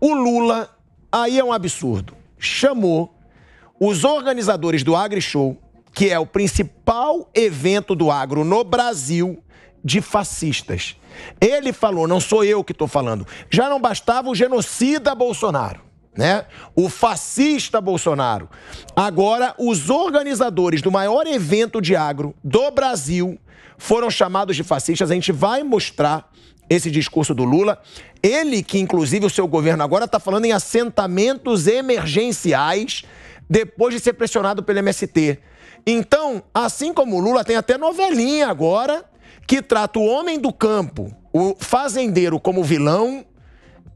O Lula, aí é um absurdo, chamou os organizadores do Agri Show, que é o principal evento do agro no Brasil, de fascistas. Ele falou, não sou eu que estou falando, já não bastava o genocida Bolsonaro. Né? O fascista Bolsonaro. Agora, os organizadores do maior evento de agro do Brasil foram chamados de fascistas. A gente vai mostrar esse discurso do Lula. Ele que, inclusive, o seu governo agora está falando em assentamentos emergenciais depois de ser pressionado pelo MST. Então, assim como o Lula, tem até novelinha agora que trata o homem do campo, o fazendeiro, como vilão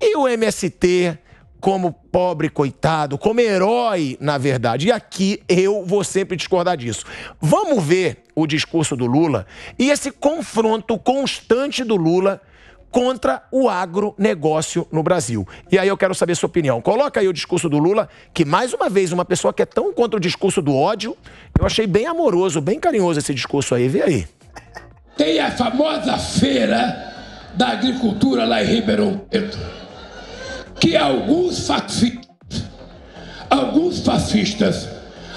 e o MST como pobre coitado, como herói, na verdade. E aqui eu vou sempre discordar disso. Vamos ver o discurso do Lula e esse confronto constante do Lula contra o agronegócio no Brasil. E aí eu quero saber sua opinião. Coloca aí o discurso do Lula, que mais uma vez, uma pessoa que é tão contra o discurso do ódio, eu achei bem amoroso, bem carinhoso esse discurso aí. Vê aí. Tem a famosa feira da agricultura lá em Ribeirão Preto, que alguns fascistas, alguns fascistas,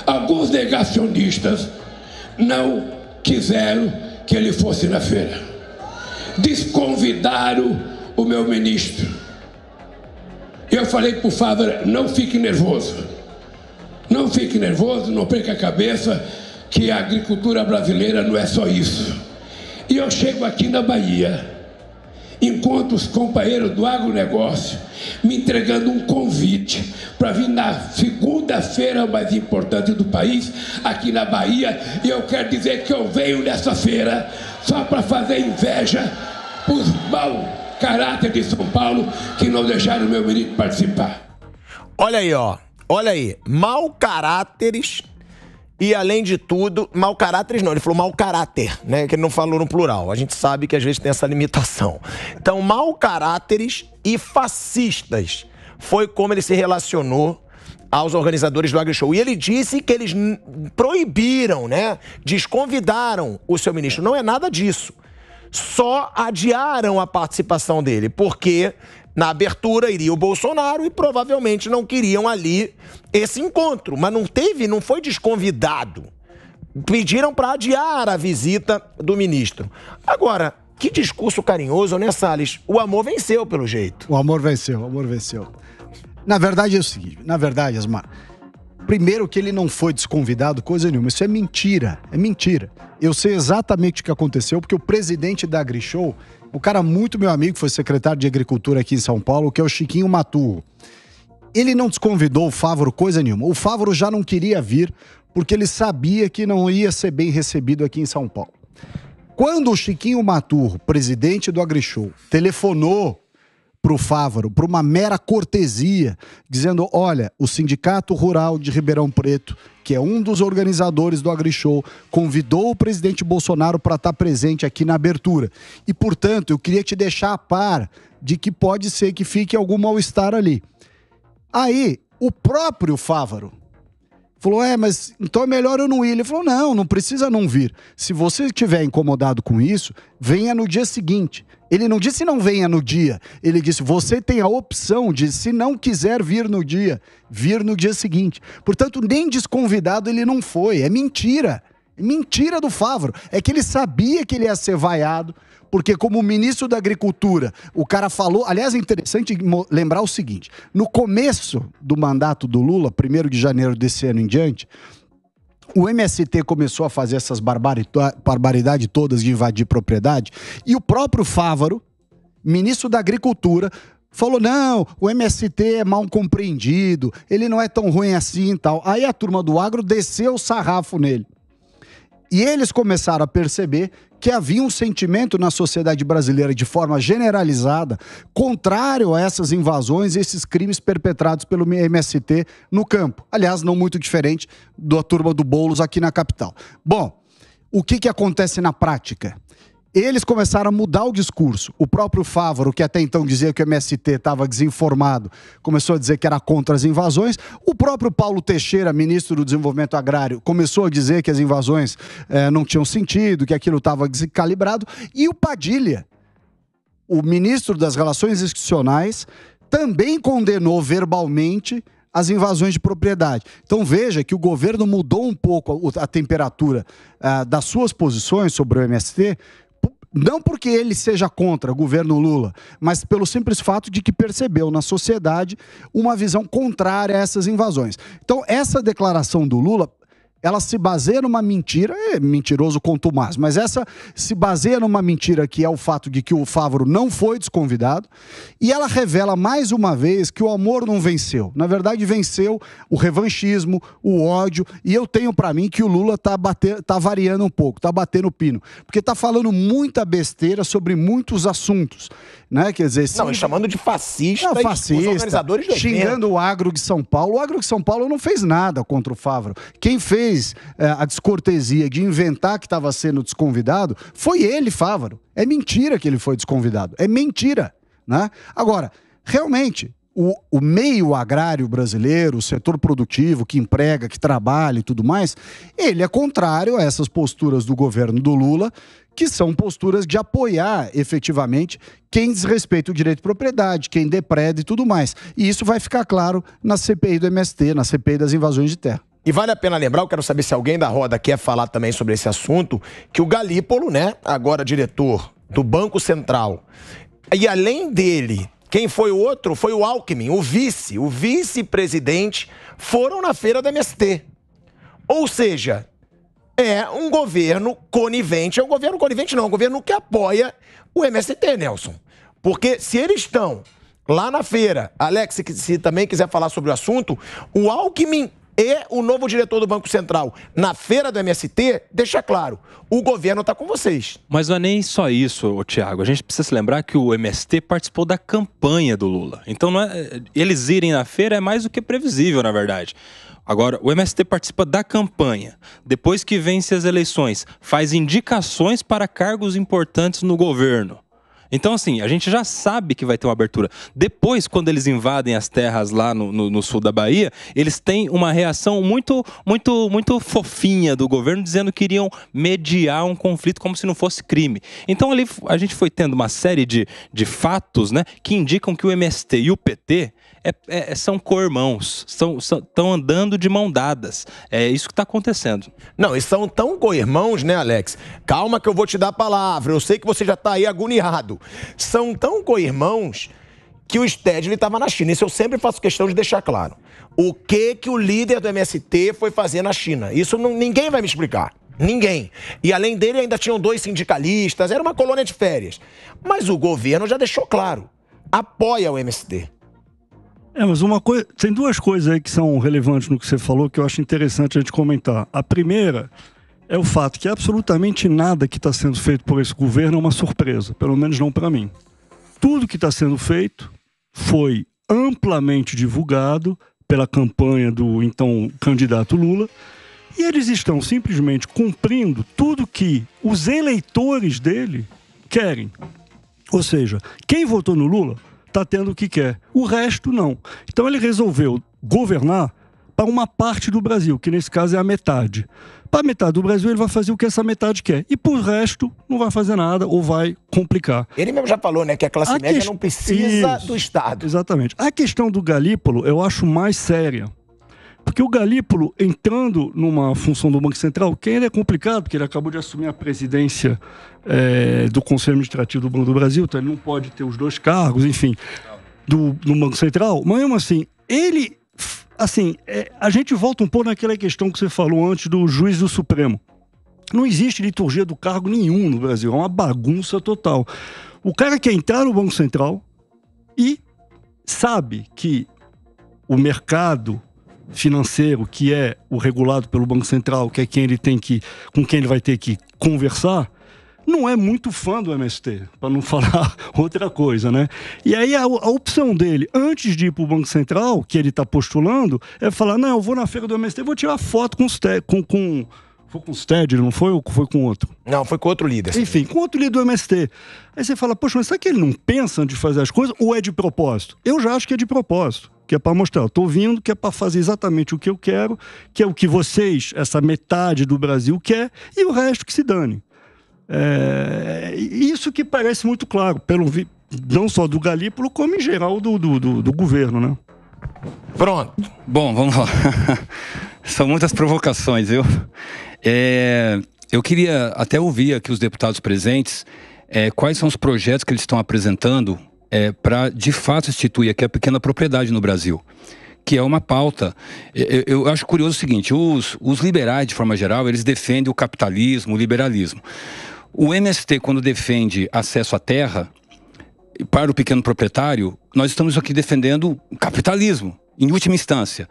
alguns negacionistas não quiseram que ele fosse na feira desconvidaram o meu ministro. Eu falei, por favor, não fique nervoso. Não fique nervoso, não perca a cabeça, que a agricultura brasileira não é só isso. E eu chego aqui na Bahia, encontro os companheiros do agronegócio me entregando um convite para vir na segunda-feira mais importante do país, aqui na Bahia, e eu quero dizer que eu venho nessa feira só para fazer inveja os mau caráter de São Paulo que não deixaram o meu menino participar. Olha aí, ó. Olha aí. Mau caráteres e, além de tudo, mau caráteres não, ele falou mau caráter, né? Que ele não falou no plural. A gente sabe que às vezes tem essa limitação. Então, mau caráteres e fascistas foi como ele se relacionou aos organizadores do AgriShow. E ele disse que eles proibiram, né? Desconvidaram o seu ministro. Não é nada disso. Só adiaram a participação dele, porque na abertura iria o Bolsonaro e provavelmente não queriam ali esse encontro, mas não teve, não foi desconvidado. Pediram para adiar a visita do ministro. Agora, que discurso carinhoso, né, Salles? O amor venceu, pelo jeito. O amor venceu, o amor venceu. Na verdade é o seguinte, na verdade, Asmar, primeiro que ele não foi desconvidado, coisa nenhuma, isso é mentira, é mentira. Eu sei exatamente o que aconteceu, porque o presidente da AgriShow, um cara muito meu amigo, foi secretário de Agricultura aqui em São Paulo, que é o Chiquinho Matu. Ele não desconvidou o Fávoro coisa nenhuma. O Fávoro já não queria vir, porque ele sabia que não ia ser bem recebido aqui em São Paulo. Quando o Chiquinho Maturro, presidente do AgriShow, telefonou para o Fávaro, para uma mera cortesia, dizendo: olha, o Sindicato Rural de Ribeirão Preto, que é um dos organizadores do AgriShow, convidou o presidente Bolsonaro para estar tá presente aqui na abertura. E, portanto, eu queria te deixar a par de que pode ser que fique algum mal-estar ali. Aí, o próprio Fávaro falou: é, mas então é melhor eu não ir. Ele falou: não, não precisa não vir. Se você estiver incomodado com isso, venha no dia seguinte. Ele não disse não venha no dia. Ele disse você tem a opção de, se não quiser vir no dia, vir no dia seguinte. Portanto, nem desconvidado ele não foi. É mentira. É mentira do Favro. É que ele sabia que ele ia ser vaiado, porque, como ministro da Agricultura, o cara falou. Aliás, é interessante lembrar o seguinte: no começo do mandato do Lula, 1 de janeiro desse ano em diante, o MST começou a fazer essas barbaridades todas de invadir propriedade, e o próprio Fávaro, ministro da Agricultura, falou: não, o MST é mal compreendido, ele não é tão ruim assim e tal. Aí a turma do agro desceu o sarrafo nele. E eles começaram a perceber que havia um sentimento na sociedade brasileira de forma generalizada contrário a essas invasões, e esses crimes perpetrados pelo MST no campo. Aliás, não muito diferente da turma do Bolos aqui na capital. Bom, o que, que acontece na prática? eles começaram a mudar o discurso. O próprio Fávaro, que até então dizia que o MST estava desinformado, começou a dizer que era contra as invasões. O próprio Paulo Teixeira, ministro do Desenvolvimento Agrário, começou a dizer que as invasões eh, não tinham sentido, que aquilo estava descalibrado. E o Padilha, o ministro das Relações Institucionais, também condenou verbalmente as invasões de propriedade. Então veja que o governo mudou um pouco a, a temperatura uh, das suas posições sobre o MST não porque ele seja contra o governo Lula, mas pelo simples fato de que percebeu na sociedade uma visão contrária a essas invasões. Então, essa declaração do Lula ela se baseia numa mentira, é mentiroso mais. mas essa se baseia numa mentira que é o fato de que o Fávoro não foi desconvidado, e ela revela mais uma vez que o amor não venceu. Na verdade, venceu o revanchismo, o ódio, e eu tenho para mim que o Lula tá, bater, tá variando um pouco, tá batendo o pino, porque tá falando muita besteira sobre muitos assuntos, né? Quer dizer, sim, não, chamando de fascista, não, fascista organizadores xingando o agro de São Paulo. O agro de São Paulo não fez nada contra o Fávoro. Quem fez fez é, a descortesia de inventar que estava sendo desconvidado foi ele, Fávaro. É mentira que ele foi desconvidado. É mentira. Né? Agora, realmente, o, o, meio agrário brasileiro, o setor produtivo que emprega, que trabalha e tudo mais, ele é contrário a essas posturas do governo do Lula, que são posturas de apoiar efetivamente quem desrespeita o direito de propriedade, quem depreda e tudo mais. E isso vai ficar claro na CPI do MST, na CPI das invasões de terra. E vale a pena lembrar, eu quero saber se alguém da roda quer falar também sobre esse assunto, que o Galípolo, né, agora diretor do Banco Central, e além dele, quem foi o outro foi o Alckmin, o vice, o vice-presidente, foram na feira da MST. Ou seja, é um governo conivente, é um governo conivente não, é um governo que apoia o MST, Nelson. Porque se eles estão lá na feira, Alex, se também quiser falar sobre o assunto, o Alckmin e o novo diretor do Banco Central na feira do MST, deixa claro, o governo está com vocês. Mas não é nem só isso, Tiago. A gente precisa se lembrar que o MST participou da campanha do Lula. Então, é, é... eles irem na feira é mais do que previsível, na verdade. Agora, o MST participa da campanha. Depois que vence as eleições, faz indicações para cargos importantes no governo. Então, assim, a gente já sabe que vai ter uma abertura. Depois, quando eles invadem as terras lá no, no, no sul da Bahia, eles têm uma reação muito, muito, muito fofinha do governo, dizendo que iriam mediar um conflito como se não fosse crime. Então, ali a gente foi tendo uma série de, de fatos né, que indicam que o MST e o PT é, é, é, são co-irmãos, estão andando de mão dadas. É isso que está acontecendo. Não, e são tão co-irmãos, né, Alex? Calma que eu vou te dar a palavra. Eu sei que você já está aí agoniado. São tão co-irmãos que o Stedley estava na China. Isso eu sempre faço questão de deixar claro. O que que o líder do MST foi fazer na China? Isso não, ninguém vai me explicar. Ninguém. E além dele, ainda tinham dois sindicalistas, era uma colônia de férias. Mas o governo já deixou claro: apoia o MST. É, mas uma coisa. Tem duas coisas aí que são relevantes no que você falou que eu acho interessante a gente comentar. A primeira é o fato que absolutamente nada que está sendo feito por esse governo é uma surpresa, pelo menos não para mim. Tudo que está sendo feito foi amplamente divulgado pela campanha do então candidato Lula e eles estão simplesmente cumprindo tudo que os eleitores dele querem. Ou seja, quem votou no Lula está tendo o que quer. O resto, não. Então ele resolveu governar para uma parte do Brasil, que nesse caso é a metade. Para a metade do Brasil, ele vai fazer o que essa metade quer. E para o resto, não vai fazer nada ou vai complicar. Ele mesmo já falou, né, que a classe a média que... não precisa Isso. do Estado. Exatamente. A questão do Galípolo eu acho mais séria. Porque o Galípolo, entrando numa função do Banco Central, que ainda é complicado, porque ele acabou de assumir a presidência é, do Conselho Administrativo do Banco do Brasil, então ele não pode ter os dois cargos, enfim, do, do Banco Central. Mas mesmo assim, ele. Assim, é, a gente volta um pouco naquela questão que você falou antes do juiz do Supremo. Não existe liturgia do cargo nenhum no Brasil, é uma bagunça total. O cara quer entrar no Banco Central e sabe que o mercado financeiro, que é o regulado pelo Banco Central, que é quem ele tem que, com quem ele vai ter que conversar, não é muito fã do MST, para não falar outra coisa, né? E aí a, a opção dele, antes de ir para o Banco Central, que ele está postulando, é falar: não, eu vou na feira do MST, vou tirar foto com os, com, com foi com o Sted, não foi? Ou foi com outro? Não, foi com outro líder. Enfim, com outro líder do MST. Aí você fala, poxa, mas será que ele não pensa antes de fazer as coisas ou é de propósito? Eu já acho que é de propósito. Que é para mostrar, eu tô vindo, que é para fazer exatamente o que eu quero, que é o que vocês, essa metade do Brasil, quer, e o resto que se dane. É... Isso que parece muito claro, pelo não só do Galípolo, como em geral do, do, do, do governo, né? Pronto. Bom, vamos lá. São muitas provocações, viu? É, eu queria até ouvir aqui os deputados presentes é, quais são os projetos que eles estão apresentando é, para, de fato, instituir aqui a pequena propriedade no Brasil que é uma pauta. É, eu, eu, acho curioso o seguinte: os, os liberais, de forma geral, eles defendem o capitalismo, o liberalismo. O MST, quando defende acesso à terra, para o pequeno proprietário, nós estamos aqui defendendo o capitalismo, em última instância.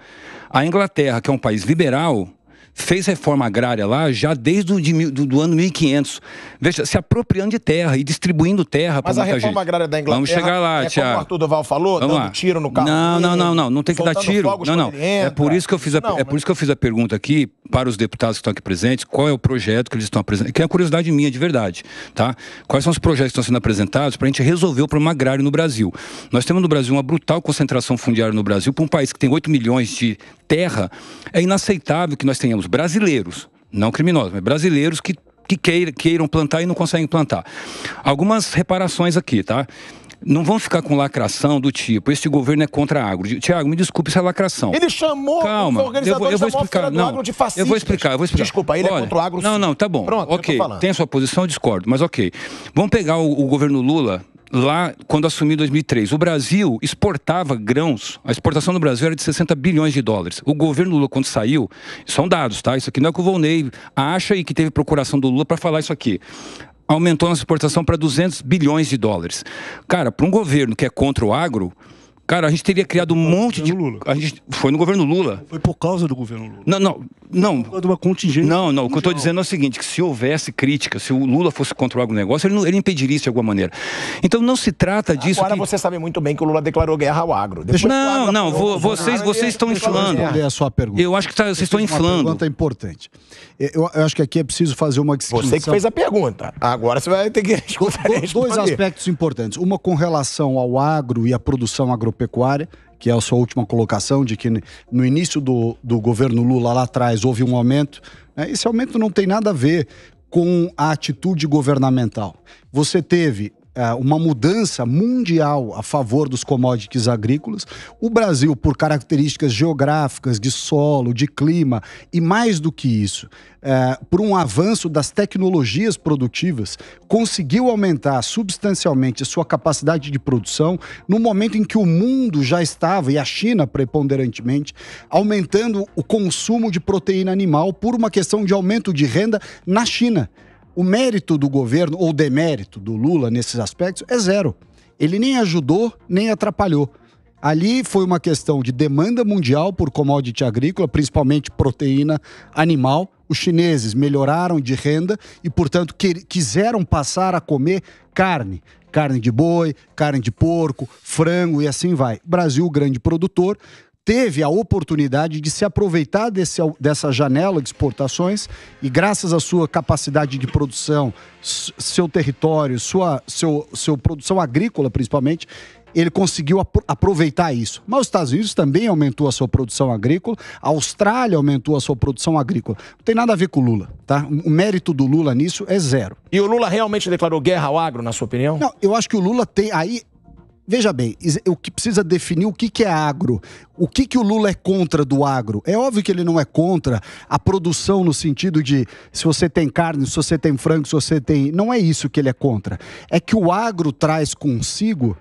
A Inglaterra, que é um país liberal, fez reforma agrária lá já desde o de, do, do, ano 1500. Veja, se apropriando de terra e distribuindo terra para muita gente. Mas a reforma agrária da Inglaterra Vamos chegar lá, é Tiago. como o Arthur Duval falou, Vamos dando lá. tiro no carro. Não, não, não, não, não tem que dar tiro. Não, não. É por isso que eu fiz a, não, é por isso que eu fiz a pergunta aqui para os deputados que estão aqui presentes, qual é o projeto que eles estão apresentando? Que é uma curiosidade minha de verdade, tá? Quais são os projetos que estão sendo apresentados para a gente resolver o problema agrário no Brasil? Nós temos no Brasil uma brutal concentração fundiária no Brasil, para um país que tem 8 milhões de terra, é inaceitável que nós tenhamos brasileiros, não criminosos, mas brasileiros que, que queiram, queiram plantar e não conseguem plantar. Algumas reparações aqui, tá? Não vão ficar com lacração do tipo, este governo é contra agro. Tiago, me desculpe se é lacração. Ele chamou Calma, os eu vou, eu vou explicar, não, agro de fascistas. Eu vou explicar, eu vou explicar. Desculpa, ele é Olha, é contra o agro. Não, não, tá bom. Pronto, ok. Tem sua posição, discordo, mas ok. Vamos pegar o, o governo Lula, lá quando assumi em 2003. O Brasil exportava grãos, a exportação do Brasil era de 60 bilhões de dólares. O governo Lula, quando saiu, são é dados, tá? Isso aqui não é que o Volney acha e que teve procuração do Lula para falar isso aqui aumentou a nossa exportação para 200 bilhões de dólares. Cara, para um governo que é contra o agro, Cara, a gente teria criado um monte de. Lula. A gente foi no governo Lula. Foi por causa do governo Lula. Não, não, não. Por causa de uma contingência. Não, não. O que eu estou dizendo é o seguinte: que se houvesse crítica, se o Lula fosse contra o agronegócio, ele, não, ele impediria isso de alguma maneira. Então não se trata disso. Agora que... você sabe muito bem que o Lula declarou guerra ao agro. Depois não, agro não. Vou, vocês, vocês estão inflando. Assim, a sua pergunta. Eu acho que tá, vocês estão inflando. Uma pergunta importante. Eu, eu, acho que aqui é preciso fazer uma distinção. Você que fez a pergunta. Agora você vai ter que escutar. Dois aspectos importantes. Uma com relação ao agro e à produção agropecuária agropecuária, que é a sua última colocação, de que no início do, do governo Lula lá atrás houve um aumento. Né? Esse aumento não tem nada a ver com a atitude governamental. Você teve é, uma mudança mundial a favor dos commodities agrícolas. O Brasil, por características geográficas, de solo, de clima, e mais do que isso, é, por um avanço das tecnologias produtivas, conseguiu aumentar substancialmente a sua capacidade de produção no momento em que o mundo já estava, e a China preponderantemente, aumentando o consumo de proteína animal por uma questão de aumento de renda na China. O mérito do governo, ou demérito do Lula nesses aspectos, é zero. Ele nem ajudou, nem atrapalhou. Ali foi uma questão de demanda mundial por commodity agrícola, principalmente proteína animal. Os chineses melhoraram de renda e, portanto, quiseram passar a comer carne. Carne de boi, carne de porco, frango e assim vai. Brasil, grande produtor, teve a oportunidade de se aproveitar desse, dessa janela de exportações e, graças à sua capacidade de produção, seu território, sua seu, seu produção agrícola principalmente, ele conseguiu aproveitar isso. Mas os Estados Unidos também aumentou a sua produção agrícola, a Austrália aumentou a sua produção agrícola. Não tem nada a ver com o Lula, tá? O mérito do Lula nisso é zero. E o Lula realmente declarou guerra ao agro, na sua opinião? Não, eu acho que o Lula tem. Aí Veja bem, o que precisa definir o que, que é agro. O que, que o Lula é contra do agro? É óbvio que ele não é contra a produção no sentido de se você tem carne, se você tem frango, se você tem. Não é isso que ele é contra. É que o agro traz consigo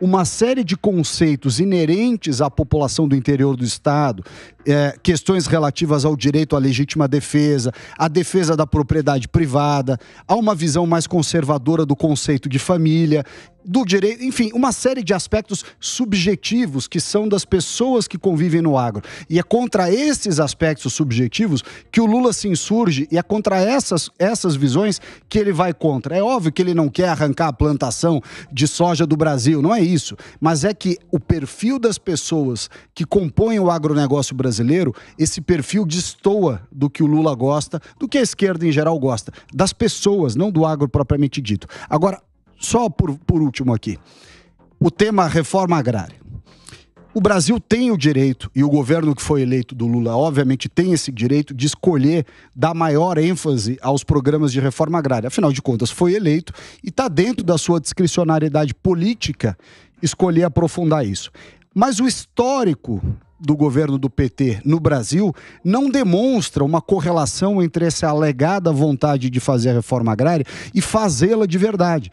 uma série de conceitos inerentes à população do interior do estado, é, questões relativas ao direito à legítima defesa, à defesa da propriedade privada, a uma visão mais conservadora do conceito de família, do direito, enfim, uma série de aspectos subjetivos que são das pessoas que convivem no agro. E é contra esses aspectos subjetivos que o Lula se insurge e é contra essas, essas visões que ele vai contra. É óbvio que ele não quer arrancar a plantação de soja do Brasil, não é isso. Mas é que o perfil das pessoas que compõem o agronegócio brasileiro brasileiro, esse perfil destoa do que o Lula gosta, do que a esquerda em geral gosta, das pessoas, não do agro propriamente dito. Agora, só por, por último aqui, o tema reforma agrária. O Brasil tem o direito, e o governo que foi eleito do Lula, obviamente, tem esse direito de escolher dar maior ênfase aos programas de reforma agrária. Afinal de contas, foi eleito e está dentro da sua discricionariedade política escolher aprofundar isso. Mas o histórico do governo do PT no Brasil não demonstra uma correlação entre essa alegada vontade de fazer a reforma agrária e fazê-la de verdade.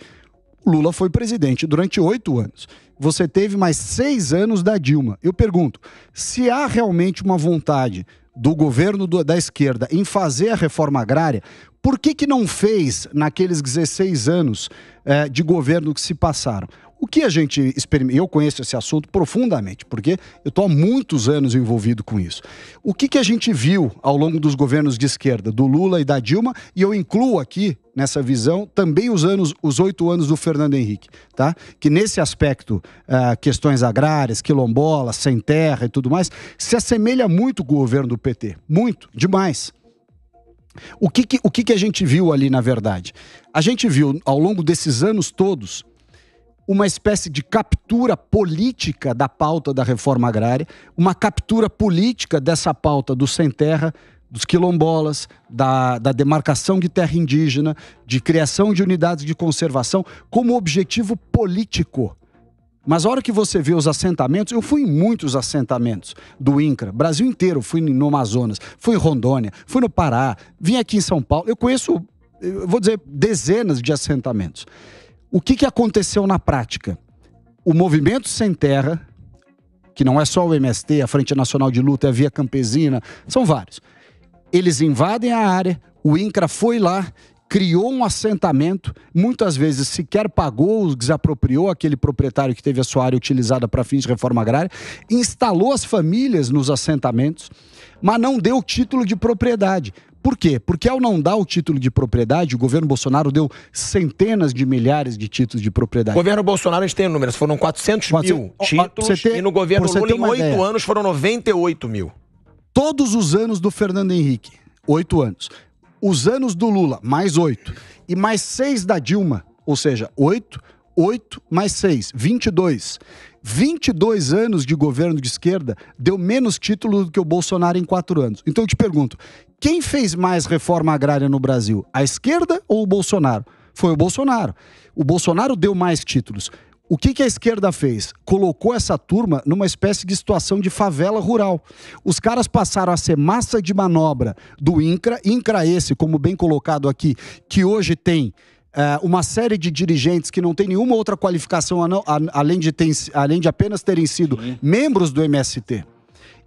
Lula foi presidente durante oito anos. Você teve mais seis anos da Dilma. Eu pergunto: se há realmente uma vontade do governo do, da esquerda em fazer a reforma agrária, por que, que não fez naqueles 16 anos eh, de governo que se passaram? O que a gente experimenta, eu conheço esse assunto profundamente, porque eu estou há muitos anos envolvido com isso. O que, que a gente viu ao longo dos governos de esquerda, do Lula e da Dilma, e eu incluo aqui nessa visão também os anos, os oito anos do Fernando Henrique, tá? Que nesse aspecto, uh, questões agrárias, quilombolas, sem terra e tudo mais, se assemelha muito com o governo do PT, muito, demais. O que, que o que, que a gente viu ali, na verdade? A gente viu ao longo desses anos todos uma espécie de captura política da pauta da reforma agrária, uma captura política dessa pauta do sem terra, dos quilombolas, da, da, demarcação de terra indígena, de criação de unidades de conservação, como objetivo político. Mas a hora que você vê os assentamentos, eu fui em muitos assentamentos do INCRA, Brasil inteiro, fui no Amazonas, fui em Rondônia, fui no Pará, vim aqui em São Paulo, eu conheço, eu vou dizer, dezenas de assentamentos. O que, que aconteceu na prática? O movimento sem terra, que não é só o MST, a Frente Nacional de Luta, é a Via Campesina, são vários. Eles invadem a área, o INCRA foi lá, criou um assentamento, muitas vezes sequer pagou, desapropriou aquele proprietário que teve a sua área utilizada para fins de reforma agrária, instalou as famílias nos assentamentos, mas não deu título de propriedade, por quê? Porque ao não dar o título de propriedade, o governo Bolsonaro deu centenas de milhares de títulos de propriedade. O governo Bolsonaro, a gente tem números, foram 400, mil títulos ter, e no governo Lula, em oito anos, foram 98 mil. Todos os anos do Fernando Henrique, oito anos. Os anos do Lula, mais oito. E mais seis da Dilma, ou seja, oito, oito mais seis, 22. 22 anos de governo de esquerda deu menos título do que o Bolsonaro em quatro anos. Então eu te pergunto, quem fez mais reforma agrária no Brasil? A esquerda ou o Bolsonaro? Foi o Bolsonaro. O Bolsonaro deu mais títulos. O que, que, a esquerda fez? Colocou essa turma numa espécie de situação de favela rural. Os caras passaram a ser massa de manobra do INCRA, INCRA esse, como bem colocado aqui, que hoje tem eh, uma série de dirigentes que não tem nenhuma outra qualificação a não, a, além, de ter, além de apenas terem sido Sim. membros do MST.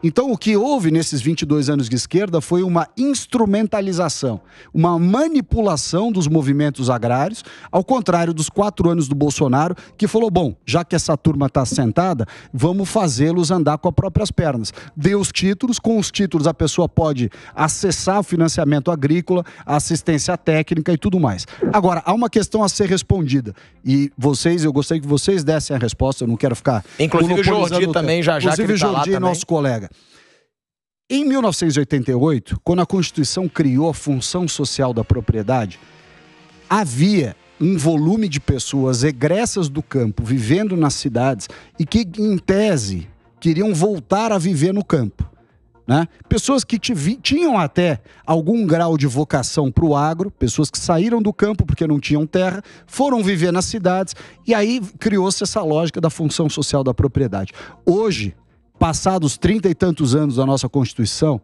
Então, o que houve nesses 22 anos de esquerda foi uma instrumentalização, uma manipulação dos movimentos agrários, ao contrário dos quatro anos do Bolsonaro, que falou: bom, já que essa turma está sentada, vamos fazê-los andar com as próprias pernas. Deu os títulos, com os títulos a pessoa pode acessar o financiamento agrícola, a assistência técnica e tudo mais. Agora, há uma questão a ser respondida. E vocês, eu gostaria que vocês dessem a resposta, eu não quero ficar. Inclusive o Jordi também, já já. Inclusive que tá o Jordi, tá nosso colega. Em 1988, quando a Constituição criou a função social da propriedade, havia um volume de pessoas egressas do campo vivendo nas cidades e que, em tese, queriam voltar a viver no campo. Né? Pessoas que tinham até algum grau de vocação para o agro, pessoas que saíram do campo porque não tinham terra, foram viver nas cidades e aí criou-se essa lógica da função social da propriedade. Hoje, passados trinta e tantos anos da nossa Constituição,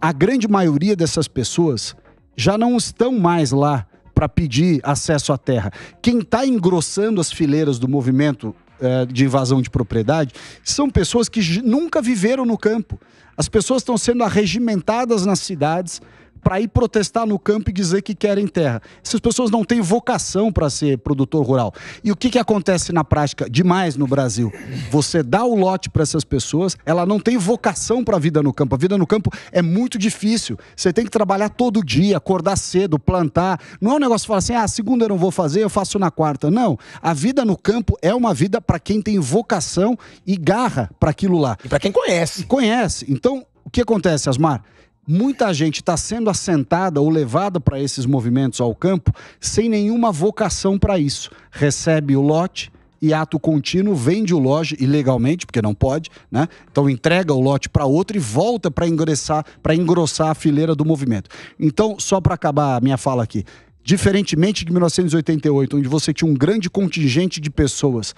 a grande maioria dessas pessoas já não estão mais lá para pedir acesso à terra. Quem está engrossando as fileiras do movimento eh, de invasão de propriedade são pessoas que nunca viveram no campo. As pessoas estão sendo arregimentadas nas cidades para ir protestar no campo e dizer que querem terra. Essas pessoas não têm vocação para ser produtor rural. E o que, que acontece na prática demais no Brasil? Você dá o lote para essas pessoas, ela não tem vocação para a vida no campo. A vida no campo é muito difícil. Você tem que trabalhar todo dia, acordar cedo, plantar. Não é um negócio de falar assim, ah, segunda eu não vou fazer, eu faço na quarta. Não. A vida no campo é uma vida para quem tem vocação e garra para aquilo lá. E para quem conhece. Conhece. Então, o que acontece, Asmar? muita gente está sendo assentada ou levada para esses movimentos ao campo sem nenhuma vocação para isso. Recebe o lote e ato contínuo vende o lote ilegalmente, porque não pode, né? Então entrega o lote para outro e volta para ingressar, para engrossar a fileira do movimento. Então, só para acabar a minha fala aqui, diferentemente de 1988, onde você tinha um grande contingente de pessoas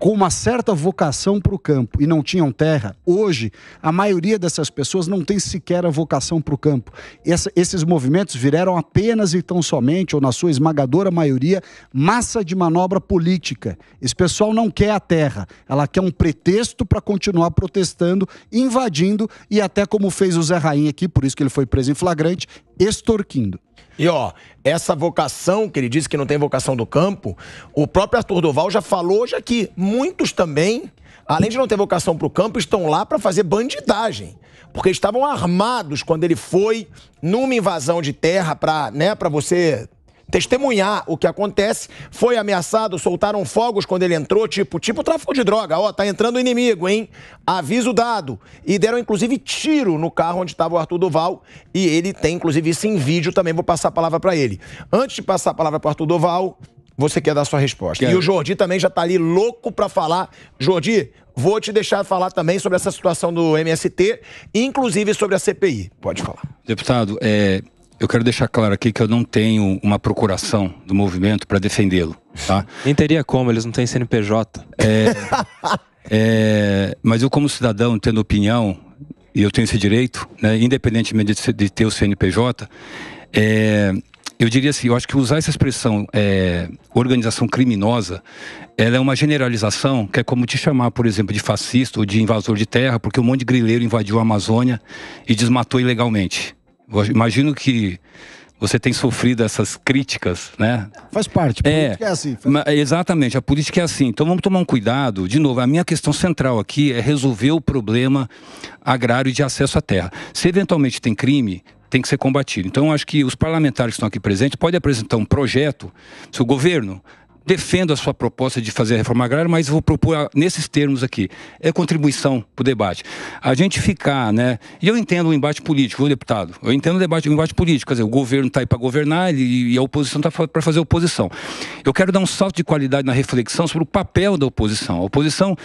com uma certa vocação para o campo e não tinham terra, hoje a maioria dessas pessoas não tem sequer a vocação para o campo. Essa, esses movimentos viraram apenas e tão somente, ou na sua esmagadora maioria, massa de manobra política. Esse pessoal não quer a terra, ela quer um pretexto para continuar protestando, invadindo e até como fez o Zé Rainha aqui, por isso que ele foi preso em flagrante, extorquindo. E ó, essa vocação que ele disse que não tem vocação do campo, o próprio Arthur Doval já falou hoje aqui. Muitos também, além de não ter vocação para o campo, estão lá para fazer bandidagem. Porque estavam armados quando ele foi numa invasão de terra para né, pra você testemunhar o que acontece. Foi ameaçado, soltaram fogos quando ele entrou, tipo, tipo tráfico de droga. Ó, oh, tá entrando o inimigo, hein? Aviso dado. E deram, inclusive, tiro no carro onde estava o Arthur Duval. E ele tem, inclusive, isso em vídeo também. Vou passar a palavra para ele. Antes de passar a palavra para Arthur Duval, você quer dar sua resposta. Quero. E o Jordi também já tá ali louco para falar. Jordi, vou te deixar falar também sobre essa situação do MST, inclusive sobre a CPI. Pode falar. Deputado, é, eu quero deixar claro aqui que eu não tenho uma procuração do movimento para defendê-lo. Tá? Nem teria como, eles não têm CNPJ. É, é, mas eu, como cidadão, tendo opinião, e eu tenho esse direito, né, independentemente de, de, ter o CNPJ, é, eu diria assim, eu acho que usar essa expressão é, organização criminosa, ela é uma generalização que é como te chamar, por exemplo, de fascista ou de invasor de terra, porque um monte de grileiro invadiu a Amazônia e desmatou ilegalmente imagino que você tem sofrido essas críticas, né? Faz parte, a é, política é, é assim. Faz... Exatamente, a política é assim. Então vamos tomar um cuidado. De novo, a minha questão central aqui é resolver o problema agrário de acesso à terra. Se eventualmente tem crime, tem que ser combatido. Então, acho que os parlamentares que estão aqui presentes podem apresentar um projeto. Se o governo defendo a sua proposta de fazer a reforma agrária, mas vou propor ah, nesses termos aqui. É contribuição para o debate. A gente ficar, né? E eu entendo o embate político, deputado? Eu entendo o, debate, o embate político. Quer dizer, o governo está aí para governar e, e a oposição está para fazer oposição. Eu quero dar um salto de qualidade na reflexão sobre o papel da oposição. A oposição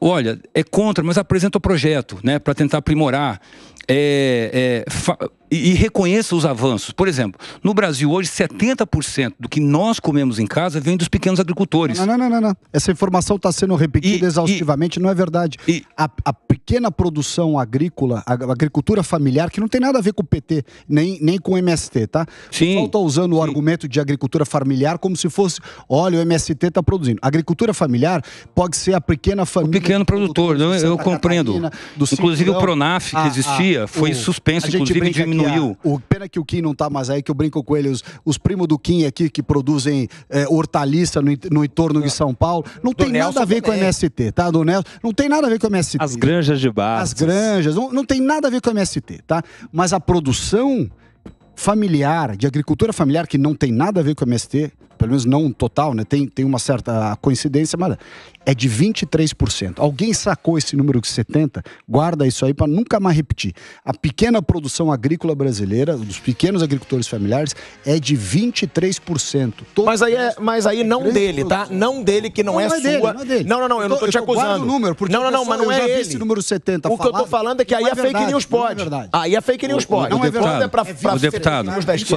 olha, é contra, mas apresenta o projeto, né, para tentar aprimorar. É, é, e, e reconheça os avanços. Por exemplo, no Brasil hoje 70% do que nós comemos em casa vem dos pequenos agricultores. Não, não, não, não. não. Essa informação está sendo repetida e, exaustivamente, e, não é verdade. A, a, pequena produção agrícola, a agricultura familiar, que não tem nada a ver com o PT, nem, nem com o MST, tá? Sim. Está usando o argumento de agricultura familiar como se fosse, olha, o MST está produzindo. A agricultura familiar pode ser a pequena família pequeno produtor, produtor né? eu, eu compreendo. inclusive Cinturão, o Pronaf, que ah, existia, a, ah, foi o, suspenso, inclusive diminuiu. A, ah, o, pena que o Kim não está mais aí, que eu brinco com ele, os, os primos do Kim aqui que produzem é, hortaliça no, no entorno de São Paulo, não do tem Nelson nada a ver com o MST, tá, do Nelson? Não tem nada a ver com o MST. As granjas de base. As granjas, não, não tem nada a ver com o MST, tá? Mas a produção familiar, de agricultura familiar, que não tem nada a ver com o MST, pelo menos não total, né? Tem, tem uma certa coincidência, mas é de 23%. Alguém sacou esse número de 70%, guarda isso aí para nunca mais repetir. A pequena produção agrícola brasileira, dos pequenos agricultores familiares, é de 23%. Todo mas aí, é, mas aí não dele, tá? Não dele, que não, não é, não é dele, sua. não, é dele. não, não, não, eu, tô, não tô te acusando. O número, porque não, não, não, mas não é esse número 70 O que eu tô falando é que aí é é a é fake news pode. Aí a fake news pode. Não é verdade. Quando é pra, pra o deputado,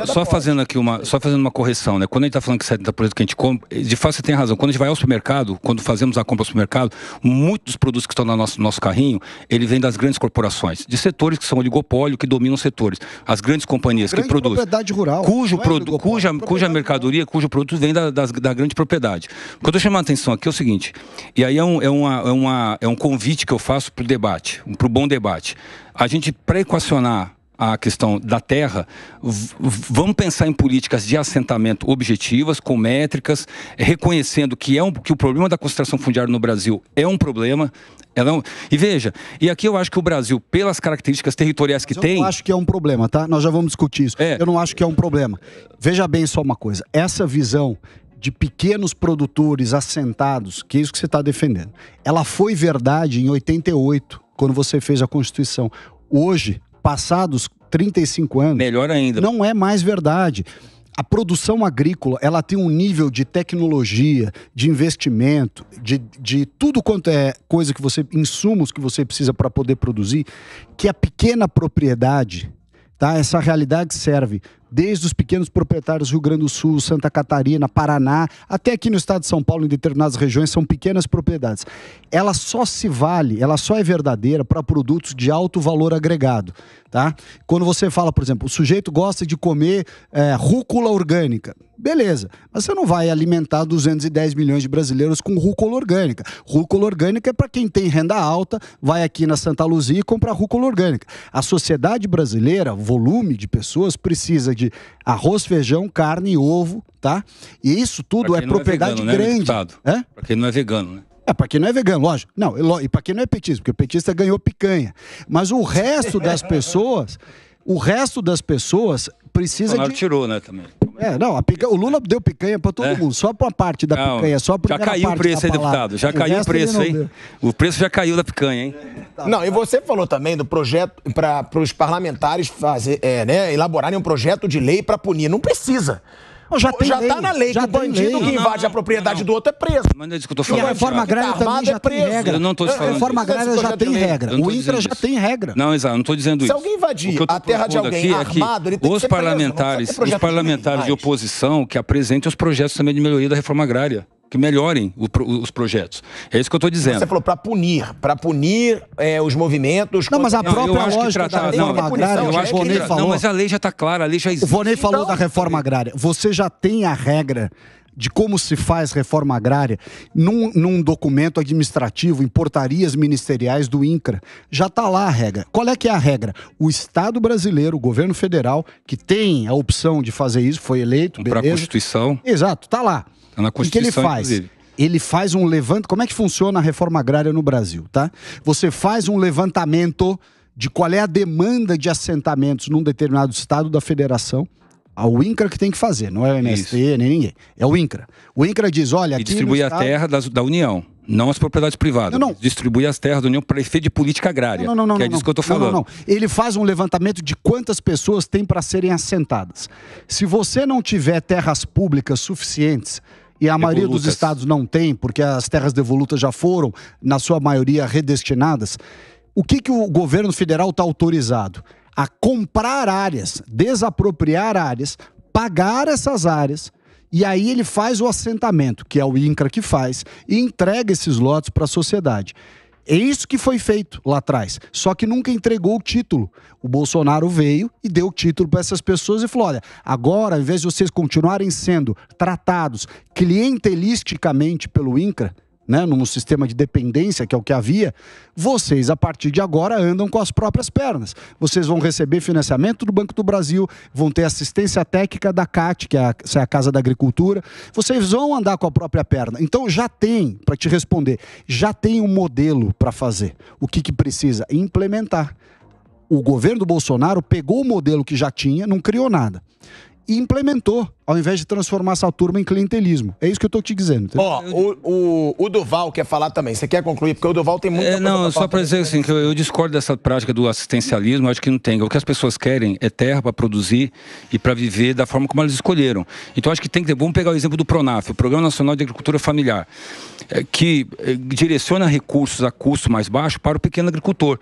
só, fazendo aqui uma, só fazendo uma correção, né? Quando ele está tá falando que 70% que a gente compra, de fato você tem razão. Quando a gente vai ao supermercado, quando fazemos a compra ao supermercado, muitos produtos que estão no nosso, nosso carrinho, ele vem das grandes corporações, de setores que são oligopólio, que dominam setores. As grandes companhias grande que produzem. propriedade rural. Cujo é produ é cuja, cuja mercadoria, cujo produto vem da, da, da grande propriedade. O que eu estou chamando a atenção aqui é o seguinte, e aí é um, é uma, é uma, é um convite que eu faço para o debate, para o bom debate. A gente, para equacionar a questão da terra, vamos pensar em políticas de assentamento objetivas, com métricas, reconhecendo que, é um, que o problema da concentração fundiária no Brasil é um problema. é E veja, e aqui eu acho que o Brasil, pelas características territoriais que eu tem. Eu não acho que é um problema, tá? Nós já vamos discutir isso. É... Eu não acho que é um problema. Veja bem só uma coisa: essa visão de pequenos produtores assentados, que é isso que você está defendendo, ela foi verdade em 88, quando você fez a Constituição. Hoje, passados 35 anos. Melhor ainda. Não é mais verdade. A produção agrícola ela tem um nível de tecnologia, de investimento, de, de tudo quanto é coisa que você, insumos que você precisa para poder produzir, que a pequena propriedade, tá? Essa realidade serve desde os pequenos proprietários do Rio Grande do Sul, Santa Catarina, Paraná, até aqui no estado de São Paulo, em determinadas regiões, são pequenas propriedades. Ela só se vale, ela só é verdadeira para produtos de alto valor agregado. Tá? Quando você fala, por exemplo, o sujeito gosta de comer é, rúcula orgânica. Beleza, mas você não vai alimentar 210 milhões de brasileiros com rúcula orgânica. Rúcula orgânica é para quem tem renda alta, vai aqui na Santa Luzia e compra rúcula orgânica. A sociedade brasileira, volume de pessoas, precisa de arroz, feijão, carne e ovo, tá? E isso tudo é, é propriedade é vegano, né, grande. Né, é? Para quem não é vegano, né? É, para quem não é vegano, lógico. Não, e para quem não é petista, porque o petista ganhou picanha. Mas o resto das pessoas o resto das pessoas precisa. O de... tirou, né, também. É, não, pica... o Lula deu picanha para todo é. mundo, só para parte da não, picanha, só para Já caiu o preço aí, deputado, já o caiu o preço, hein? O preço já caiu da picanha, hein? Não, e você falou também do projeto para os parlamentares fazer, é, né, elaborarem um projeto de lei para punir. Não precisa. Já, tem já tá lei. tá na lei já que o bandido lei. que invade não, a propriedade não, do outro é preso. Mas não é isso que eu tô falando. E a reforma agrária tá também é já é tem regra. Eu não tô ah, falando. A reforma é agrária já tem regra. O INCRA já tem regra. Não, exato, não tô dizendo isso. Se alguém invadir a terra de alguém é armado, ele tem que ser parlamentares, Os parlamentares de oposição que apresentem os projetos também de melhoria da reforma agrária que melhorem o, os projetos. É isso que eu estou dizendo. Você falou para punir, para punir é, os movimentos. Não, mas a não, própria lógica tratar, da reforma não, agrária, eu acho que o falou. Não, mas a lei já está clara, a lei já existe. O Vonei falou então, da reforma agrária. Você já tem a regra de como se faz reforma agrária num, num, documento administrativo, em portarias ministeriais do INCRA. Já está lá a regra. Qual é que é a regra? O Estado brasileiro, o governo federal, que tem a opção de fazer isso, foi eleito, Para a Constituição. Exato, está lá. Tá na Constituição, o que ele faz? Inclusive ele faz um levantamento. Como é que funciona a reforma agrária no Brasil, tá? Você faz um levantamento de qual é a demanda de assentamentos num determinado estado da federação. O INCRA que tem que fazer, não é o MST, Isso. nem ninguém. É o INCRA. O INCRA diz, olha... E distribui estado... a terra das, da União, não as propriedades privadas. Não, não. Distribui as terras da União para efeito de política agrária, não, não, não, que é disso que eu estou falando. Não, não, Ele faz um levantamento de quantas pessoas tem para serem assentadas. Se você não tiver terras públicas suficientes e a maioria dos estados não tem, porque as terras devolutas já foram, na sua maioria, redestinadas. O que, que o governo federal está autorizado? A comprar áreas, desapropriar áreas, pagar essas áreas, e aí ele faz o assentamento, que é o INCRA que faz, e entrega esses lotes para a sociedade. É isso que foi feito lá atrás. Só que nunca entregou o título. O Bolsonaro veio e deu o título para essas pessoas e falou: olha, agora, ao invés de vocês continuarem sendo tratados clientelisticamente pelo INCRA, né, num sistema de dependência, que é o que havia, vocês, a partir de agora, andam com as próprias pernas. Vocês vão receber financiamento do Banco do Brasil, vão ter assistência técnica da CAT, que é a, é Casa da Agricultura. Vocês vão andar com a própria perna. Então, já tem, para te responder, já tem um modelo para fazer. O que, que precisa? Implementar o governo do Bolsonaro pegou o modelo que já tinha, não criou nada e implementou, ao invés de transformar essa turma em clientelismo. É isso que eu estou te dizendo. Ó, oh, o, o, o, Duval quer falar também. Você quer concluir? Porque o Duval tem muita é, Não, só para dizer assim, que eu, eu, discordo dessa prática do assistencialismo, eu acho que não tem. O que as pessoas querem é terra para produzir e para viver da forma como elas escolheram. Então acho que tem que ter. Vamos pegar o exemplo do PRONAF, o Programa Nacional de Agricultura Familiar, eh, que eh, direciona recursos a custo mais baixo para o pequeno agricultor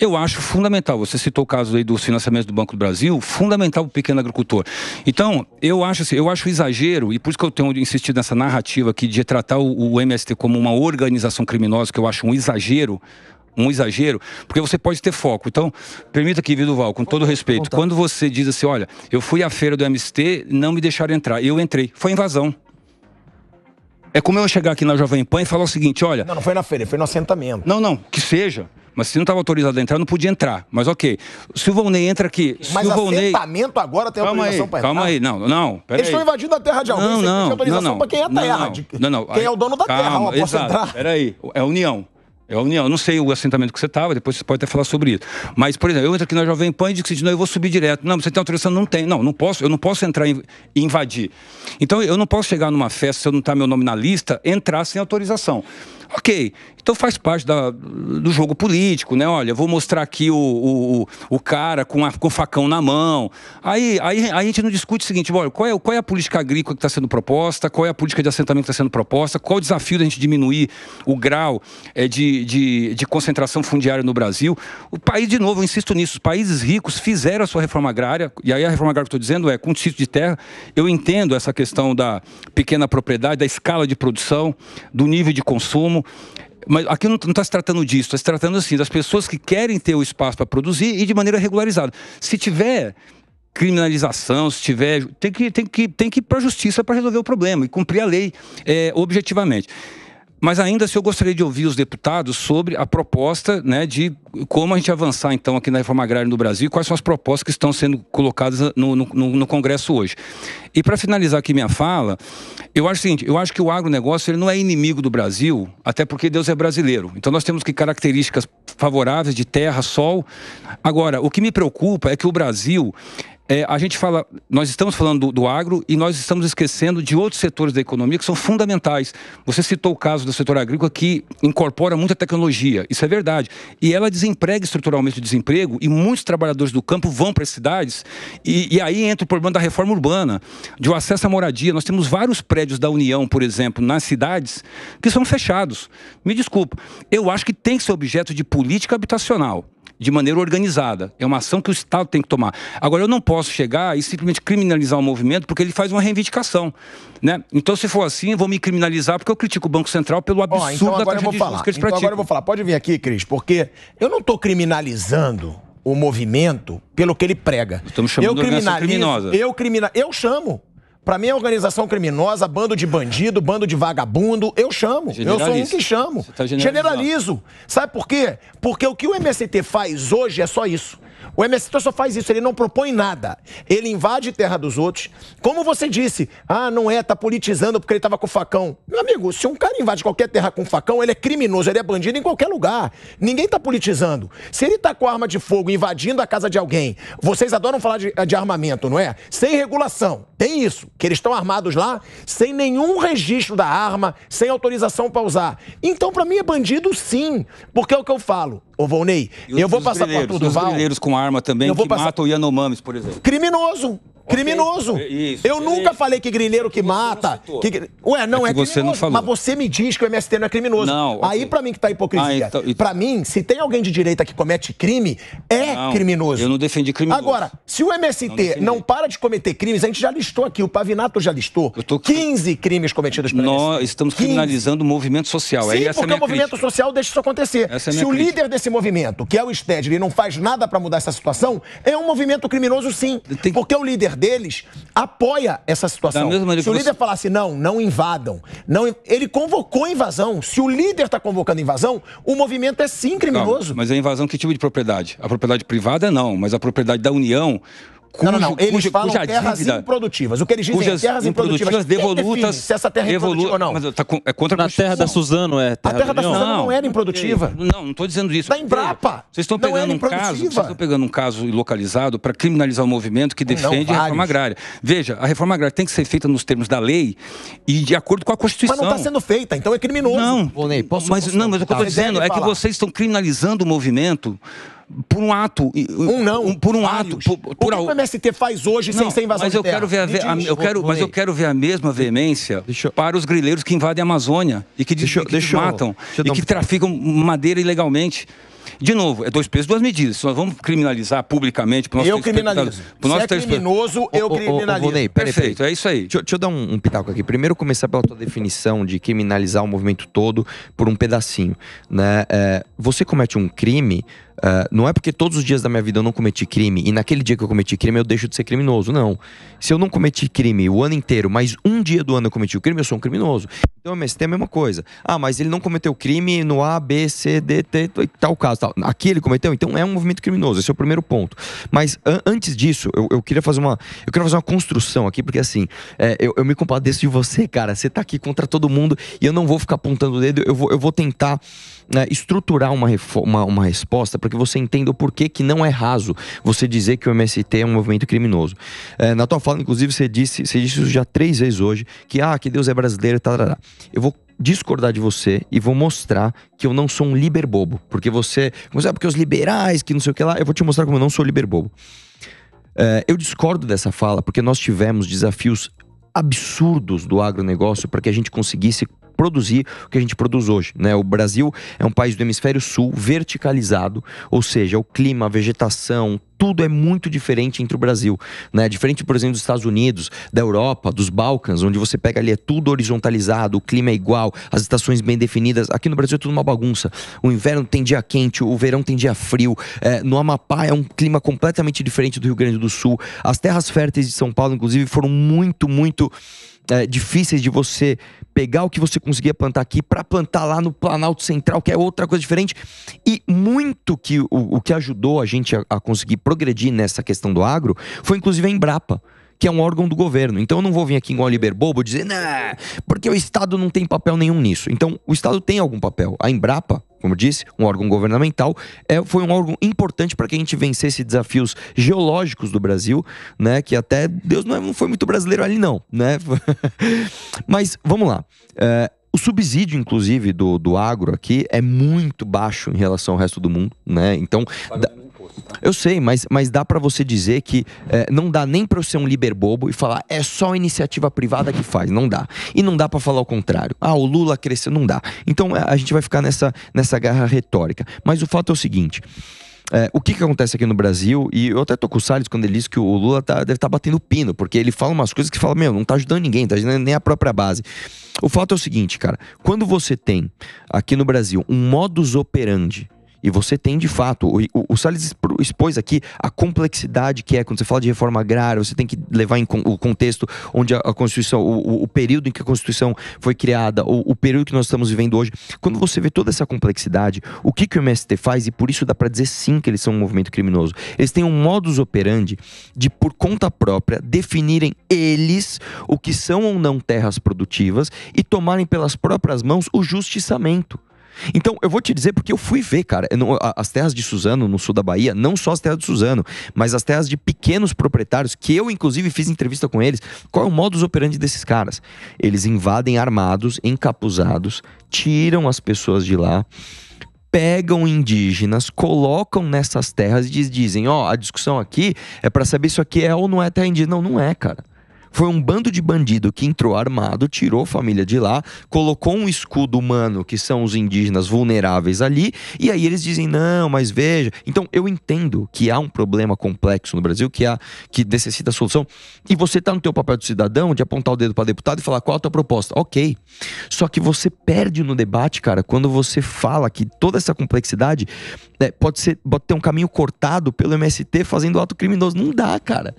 eu acho fundamental. Você citou o caso aí dos financiamentos do Banco do Brasil, fundamental para o pequeno agricultor. Então, eu acho assim, eu acho exagero, e por isso que eu tenho insistido nessa narrativa aqui de tratar o, o MST como uma organização criminosa, que eu acho um exagero, um exagero, porque você pode ter foco. Então, permita aqui, Viduval, com todo respeito, quando você diz assim, olha, eu fui à feira do MST, não me deixaram entrar. Eu entrei. Foi invasão. É como eu chegar aqui na Jovem Pan e falar o seguinte, olha... Não, não foi na feira, foi no assentamento. Não, não, que seja. Mas se não estava autorizado a entrar, não podia entrar. Mas ok. Se o Volney entra aqui. Se Mas o Volney... assentamento agora tem calma autorização para entrar. Calma aí, não, não. Eles aí. estão invadindo a terra de alguém não, não, autorização não, não, para quem é a terra. Não, de... não, não, Quem é o dono da calma, terra, ó, posso entrar. Peraí, é a União. É a União. Eu não sei o assentamento que você estava, depois você pode até falar sobre isso. Mas, por exemplo, eu entro aqui na Jovem Pan e digo que assim, não, eu vou subir direto. Não, você tem autorização? Não tem. Não, não posso. Eu não posso entrar e invadir. Então, eu não posso chegar numa festa, se eu não está meu nome na lista, entrar sem autorização. Ok, então faz parte da, do jogo político, né? Olha, vou mostrar aqui o, o, o cara com, a, com o facão na mão. Aí, aí, a gente não discute o seguinte, olha, qual é, qual é a política agrícola que está sendo proposta, qual é a política de assentamento que está sendo proposta, qual é o desafio da gente diminuir o grau é, de, de, de concentração fundiária no Brasil. O país, de novo, eu insisto nisso, os países ricos fizeram a sua reforma agrária, e aí a reforma agrária que eu estou dizendo é com título de terra, eu entendo essa questão da pequena propriedade, da escala de produção, do nível de consumo, mas aqui não está se tratando disso, está se tratando assim das pessoas que querem ter o espaço para produzir e de maneira regularizada. Se tiver criminalização, se tiver. Tem que, tem que, tem que ir para a justiça para resolver o problema e cumprir a lei é, objetivamente. Mas ainda se assim, eu gostaria de ouvir os deputados sobre a proposta né, de como a gente avançar então aqui na reforma agrária no Brasil e quais são as propostas que estão sendo colocadas no, no, no Congresso hoje. E para finalizar aqui minha fala, eu acho o seguinte, eu acho que o agronegócio ele não é inimigo do Brasil, até porque Deus é brasileiro. Então nós temos que características favoráveis de terra, sol. Agora, o que me preocupa é que o Brasil é, a gente fala, nós estamos falando do, do, agro e nós estamos esquecendo de outros setores da economia que são fundamentais. Você citou o caso do setor agrícola que incorpora muita tecnologia, isso é verdade. E ela desemprega estruturalmente o desemprego e muitos trabalhadores do campo vão para as cidades e, e aí entra o problema da reforma urbana, de o acesso à moradia. Nós temos vários prédios da União, por exemplo, nas cidades que são fechados. Me desculpa, eu acho que tem que ser objeto de política habitacional de maneira organizada. É uma ação que o Estado tem que tomar. Agora, eu não posso chegar e simplesmente criminalizar o movimento porque ele faz uma reivindicação. Né? Então, se for assim, eu vou me criminalizar porque eu critico o Banco Central pelo então absurdo oh, então da taxa de que eles então Agora eu vou falar. Pode vir aqui, Cris, porque eu não estou criminalizando o movimento pelo que ele prega. Estamos chamando eu de criminosa. Eu, crimina, eu chamo. Para mim é organização criminosa, bando de bandido, bando de vagabundo. Eu chamo. Eu sou um que chamo. Tá Generalizo. Sabe por quê? Porque o que o MST faz hoje é só isso. O MST só faz isso, ele não propõe nada. Ele invade terra dos outros. Como você disse, ah, não é, tá politizando porque ele tava com facão. Meu amigo, se um cara invade qualquer terra com facão, ele é criminoso, ele é bandido em qualquer lugar. Ninguém tá politizando. Se ele tá com arma de fogo invadindo a casa de alguém, vocês adoram falar de, de armamento, não é? Sem regulação, tem isso que eles estão armados lá sem nenhum registro da arma, sem autorização para usar. Então, para mim, é bandido sim, porque é o que eu falo. Ô, Volney, eu vou passar por tudo, Os com arma também, eu que vou passar... matam Yanomamis, por exemplo. Criminoso, Criminoso. É isso, eu é nunca isso. falei que grileiro que, que mata. Que... Ué, não é, é você não falou. Mas você me diz que o MST não é criminoso. Não, okay. Aí, para mim, que tá hipocrisia. Ah, então, Para mim, se tem alguém de direita que comete crime, é não, criminoso. Eu não defendi criminoso. Agora, se o MST não, não, para de cometer crimes, a gente já listou aqui, o Pavinato já listou. Eu tô... 15 crimes cometidos pelo Nós MST. estamos criminalizando o movimento social. Sim, Aí, é porque é o movimento crítica. social deixa isso acontecer. É se o crítica. líder desse movimento, que é o Stedley, não faz nada para mudar essa situação, é um movimento criminoso sim. Tem... Porque o líder deles apoia essa situação. Se o líder você... falasse, assim, não, não invadam, não, ele convocou invasão. Se o líder está convocando invasão, o movimento é sim criminoso. mas é invasão que tipo de propriedade? A propriedade privada não, mas a propriedade da União, Cujo, não, não, não. Eles cuja, falam cuja terras dívida, improdutivas. O que eles dizem é terras improdutivas. devolutas. se essa terra é improdutiva ou não. Mas tá, é contra a terra da Suzano é terra A terra da Suzano não, não era improdutiva. Não, não estou dizendo isso. Da Embrapa. Vocês estão pegando um caso, vocês estão pegando um caso localizado para criminalizar o movimento que defende não, a reforma agrária. Veja, a reforma agrária tem que ser feita nos termos da lei e de acordo com a Constituição. Mas não está sendo feita, então é criminoso. Não. posso, mas, posso, não, mas o que eu estou dizendo é que vocês estão criminalizando o movimento por um ato. Um não. Um, por um vários. ato. Por, por o que o MST faz hoje não, sem ser invasão mas eu quero ver a, eu quero, Mas eu quero ver a mesma veemência eu... para os grileiros que invadem a Amazônia e que, deixa, e que deixa, matam eu... e que traficam madeira ilegalmente. De novo, é dois pesos, duas medidas. Se nós vamos criminalizar publicamente pro nosso Eu criminalizo. Pro nosso Se é criminoso, eu criminalizo. peraí, Perfeito, peraí. é isso aí. Deixa, deixa eu dar um, um, pitaco aqui. Primeiro, começar pela tua definição de criminalizar o movimento todo por um pedacinho. Né? É, você comete um crime. Uh, não é porque todos os dias da minha vida eu não cometi crime e naquele dia que eu cometi crime eu deixo de ser criminoso, não. Se eu não cometi crime o ano inteiro, mas um dia do ano eu cometi o crime, eu sou um criminoso. Então o MST é a mesma coisa. Ah, mas ele não cometeu crime no A, B, C, D, T, tal caso caso. Tal. Aqui ele cometeu, então é um movimento criminoso. Esse é o primeiro ponto. Mas an antes disso, eu, eu, queria fazer uma, eu queria fazer uma construção aqui, porque assim, é, eu, eu, me compadeço de você, cara. Você tá aqui contra todo mundo e eu não vou ficar apontando o dedo. Eu vou, eu vou tentar né, estruturar uma, uma, uma resposta para que você entenda o porquê que não é raso você dizer que o MST é um movimento criminoso. É, na tua fala, inclusive, você disse, você disse isso já três vezes hoje, que ah, que Deus é brasileiro, e tal. Eu vou discordar de você e vou mostrar que eu não sou um liber bobo. Porque você. Você é porque os liberais, que não sei o que lá. Eu vou te mostrar como eu não sou liber bobo. É, eu discordo dessa fala porque nós tivemos desafios absurdos do agronegócio para que a gente conseguisse produzir o que a gente produz hoje. Né? O Brasil é um país do hemisfério sul verticalizado, ou seja, o clima, a vegetação, tudo é muito diferente entre o Brasil, né? Diferente, por exemplo, dos Estados Unidos, da Europa, dos Balcãs, onde você pega ali é tudo horizontalizado, o clima é igual, as estações bem definidas. Aqui no Brasil é tudo uma bagunça. O inverno tem dia quente, o verão tem dia frio. É, no Amapá é um clima completamente diferente do Rio Grande do Sul. As terras férteis de São Paulo, inclusive, foram muito, muito é, difíceis de você pegar o que você conseguia plantar aqui para plantar lá no Planalto Central, que é outra coisa diferente. E muito que o, o que ajudou a gente a, a conseguir progredir nessa questão do agro foi inclusive a Embrapa que é um órgão do governo. Então eu não vou vir aqui igual liberbobo dizer, né, porque o Estado não tem papel nenhum nisso. Então o Estado tem algum papel. A Embrapa, como disse, um órgão governamental, é, foi um órgão importante para que a gente vencesse desafios geológicos do Brasil, né? Que até Deus não, é, não foi muito brasileiro ali, não, né? Mas vamos lá. É, o subsídio, inclusive, do, do agro aqui é muito baixo em relação ao resto do mundo, né? Então. Eu sei, mas, mas dá para você dizer que é, não dá nem para eu ser um liber bobo e falar é só iniciativa privada que faz, não dá. E não dá para falar o contrário. Ah, o Lula cresceu, não dá. Então é, a gente vai ficar nessa, nessa guerra retórica. Mas o fato é o seguinte. É, o que, que acontece aqui no Brasil, e eu até tô com o Salles quando ele disse que o Lula tá, deve estar tá batendo pino, porque ele fala umas coisas que fala, meu, não tá ajudando ninguém, tá ajudando nem a própria base. O fato é o seguinte, cara, quando você tem aqui no Brasil um modus operandi e você tem de fato, o, o, o Salles expôs aqui a complexidade que é quando você fala de reforma agrária, você tem que levar em o contexto onde a, a Constituição, o, o, período em que a Constituição foi criada, o, período que nós estamos vivendo hoje. Quando você vê toda essa complexidade, o que, que o MST faz, e por isso dá para dizer sim que eles são um movimento criminoso, eles têm um modus operandi de, por conta própria, definirem eles o que são ou não terras produtivas e tomarem pelas próprias mãos o justiçamento. Então, eu vou te dizer porque eu fui ver, cara. as terras de Suzano, no sul da Bahia, não só as terras de Suzano, mas as terras de pequenos proprietários, que eu, inclusive, fiz entrevista com eles. Qual é o modus operandi desses caras? Eles invadem armados, encapuzados, tiram as pessoas de lá pegam indígenas, colocam nessas terras e diz, dizem: ó, oh, a discussão aqui é para saber se isso aqui é ou não é terra indígena. Não, não é, cara. Foi um bando de bandido que entrou armado, tirou a família de lá, colocou um escudo humano, que são os indígenas vulneráveis ali, e aí eles dizem: não, mas veja. Então eu entendo que há um problema complexo no Brasil que, há, que necessita solução, e você está no teu papel de cidadão de apontar o dedo para deputado e falar qual a tua proposta. Ok. Só que você perde no debate, cara, quando você fala que toda essa complexidade né, pode ser pode ter um caminho cortado pelo MST fazendo ato criminoso. Não dá, cara.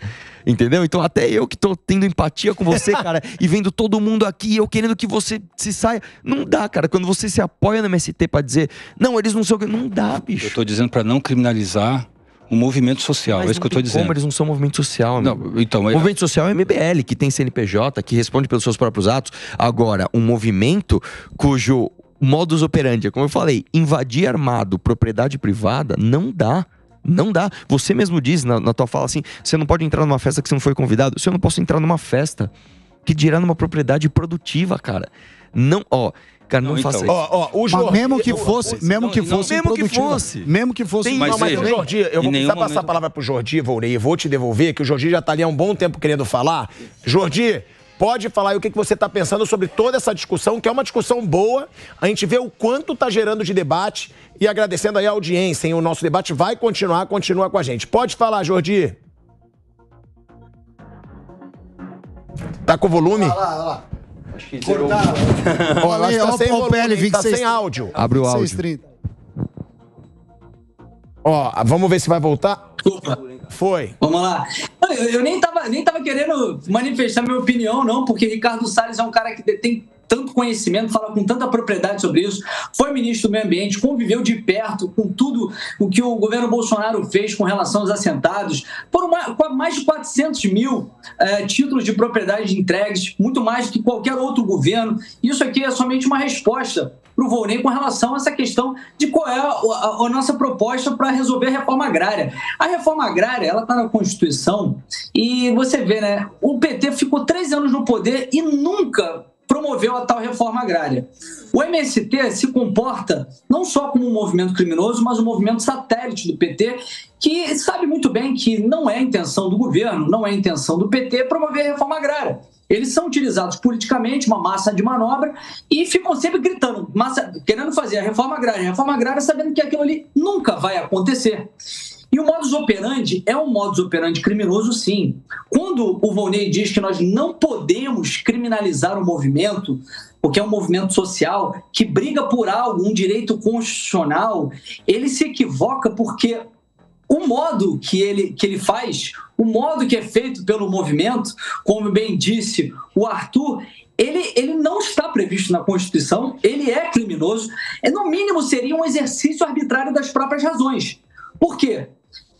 Entendeu? Então até eu que tô tendo empatia com você, cara, e vendo todo mundo aqui, eu querendo que você se saia. Não dá, cara. Quando você se apoia no MST para dizer, não, eles não são. Não dá, bicho. Eu tô dizendo para não criminalizar um movimento social, Mas é isso que eu estou dizendo. Como eles não são movimento social, amigo. Não, então, é- Movimento social é MBL, que tem CNPJ, que responde pelos seus próprios atos. Agora, um movimento cujo modus operandi. É como eu falei, invadir armado propriedade privada não dá. Não dá. Você mesmo diz na, na tua fala assim: você não pode entrar numa festa que você não foi convidado. Se eu não posso entrar numa festa, que dirá numa propriedade produtiva, cara. Não, ó. Cara, não, não então. faça isso. Mas o mesmo que fosse, mesmo que fosse, mesmo que fosse, mesmo que fosse, Tem, mas, mas o Jordi, eu vou precisar momento... passar a palavra pro Jordi, Vourei, vou te devolver que o Jordi já tá ali há um bom tempo querendo falar. Jordi, pode falar aí o que, que você está pensando sobre toda essa discussão, que é uma discussão boa. A gente vê o quanto está gerando de debate e agradecendo aí a audiência, hein? O nosso debate vai continuar, continua com a gente. Pode falar, Jordi. Tá com volume? Olha lá, olha lá. Acho que zerou. Tá olha, está sem ó, volume, Está tá sem áudio. Abre o áudio. 630. Ó, vamos ver se vai voltar. Opa. Foi. Vamos lá. Eu, nem, tava, nem tava querendo manifestar minha opinião, não, porque Ricardo Salles é um cara que detém tanto conhecimento, fala com tanta propriedade sobre isso, foi ministro do Meio Ambiente, conviveu de perto com tudo o que o governo Bolsonaro fez com relação aos assentados, por uma, mais de 400 mil é, títulos de propriedade entregues, muito mais do que qualquer outro governo. Isso aqui é somente uma resposta para o Volney com relação a essa questão de qual é a, a, a nossa proposta para resolver a reforma agrária. A reforma agrária, ela está na Constituição e você vê, né? O PT ficou três anos no poder e nunca promoveu a tal reforma agrária. O MST se comporta não só como um movimento criminoso, mas um movimento satélite do PT, que sabe muito bem que não é intenção do governo, não é intenção do PT promover a reforma agrária. Eles são utilizados politicamente, uma massa de manobra, e ficam sempre gritando, massa, querendo fazer a reforma agrária, a reforma agrária, sabendo que aquilo ali nunca vai acontecer. E o modus operandi é um modus operandi criminoso, sim. Quando o Volney diz que nós não podemos criminalizar o movimento, porque é um movimento social que briga por algo, um direito constitucional, ele se equivoca porque o modo que ele, que ele faz, o modo que é feito pelo movimento, como bem disse o Arthur, ele, ele não está previsto na Constituição, ele é criminoso, é, no mínimo seria um exercício arbitrário das próprias razões. Por quê?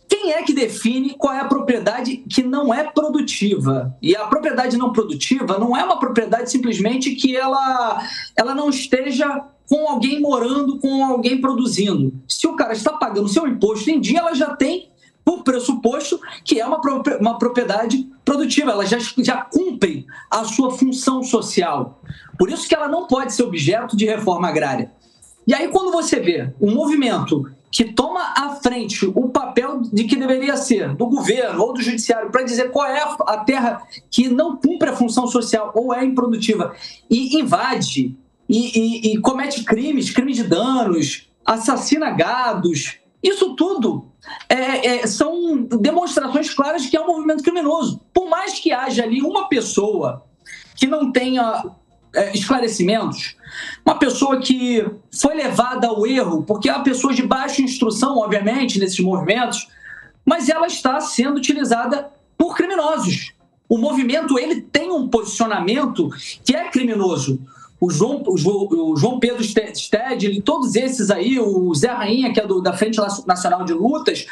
Quem é que define qual é a propriedade que não é produtiva? E a propriedade não produtiva não é uma propriedade simplesmente que ela, ela não esteja com alguém morando, com alguém produzindo. Se o cara está pagando seu imposto em dia, ela já tem o pressuposto que é uma, uma propriedade produtiva, ela já, já cumpre a sua função social. Por isso que ela não pode ser objeto de reforma agrária. E aí, quando você vê um movimento que toma à frente o papel de que deveria ser do governo ou do judiciário para dizer qual é a terra que não cumpre a função social ou é improdutiva e invade e, e, e comete crimes, crimes de danos, assassina gados, isso tudo é, é, são demonstrações claras de que é um movimento criminoso. Por mais que haja ali uma pessoa que não tenha é, esclarecimentos, uma pessoa que foi levada ao erro, porque há pessoas de baixa instrução, obviamente, nesses movimentos, mas ela está sendo utilizada por criminosos. O movimento ele tem um posicionamento que é criminoso. O João, o João Pedro Sted, todos esses aí, o Zé Rainha, que é do, da Frente Nacional de Lutas,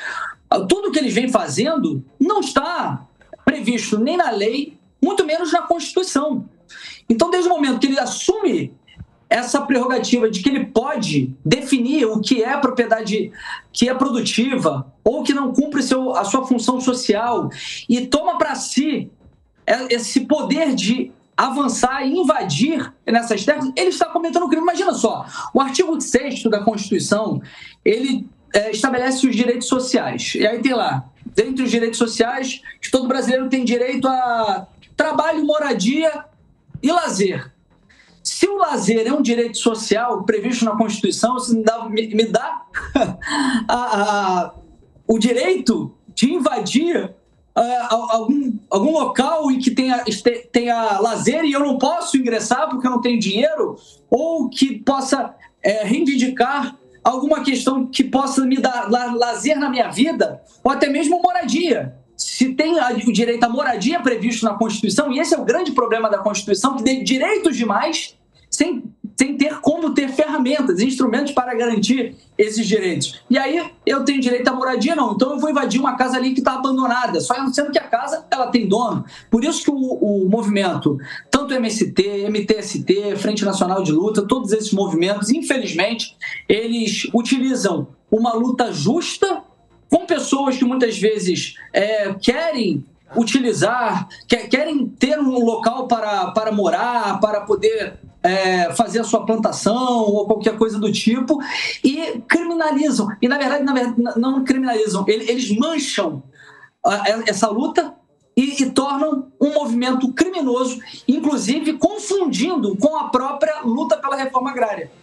tudo que eles vêm fazendo não está previsto nem na lei, muito menos na Constituição. Então, desde o momento que ele assume essa prerrogativa de que ele pode definir o que é propriedade que é produtiva ou que não cumpre seu, a sua função social e toma para si é, esse poder de avançar e invadir nessas terras, ele está cometendo um crime. Imagina só, o artigo 6 da Constituição, ele é, estabelece os direitos sociais. E aí tem lá, dentre os direitos sociais, que todo brasileiro tem direito a trabalho, moradia e lazer. Se o lazer é um direito social previsto na Constituição, isso me dá, me, me dá a, a, o direito de invadir é, a, algum, algum local em que tenha, tenha lazer e eu não posso ingressar porque eu não tenho dinheiro, ou que possa é, reivindicar alguma questão que possa me dar la, lazer na minha vida, ou até mesmo moradia se tem o direito à moradia previsto na Constituição, e esse é o grande problema da Constituição, que tem direitos demais sem, sem ter como ter ferramentas, instrumentos para garantir esses direitos. E aí eu tenho direito à moradia, não. Então eu vou invadir uma casa ali que está abandonada, só sendo que a casa ela tem dono. Por isso que o, o movimento, tanto MST, MTST, Frente Nacional de Luta, todos esses movimentos, infelizmente, eles utilizam uma luta justa com pessoas que muitas vezes é, querem utilizar, que, querem ter um local para, para morar, para poder é, fazer a sua plantação ou qualquer coisa do tipo, e criminalizam. E na verdade, na verdade não criminalizam, eles mancham essa luta e, e, tornam um movimento criminoso, inclusive confundindo com a própria luta pela reforma agrária.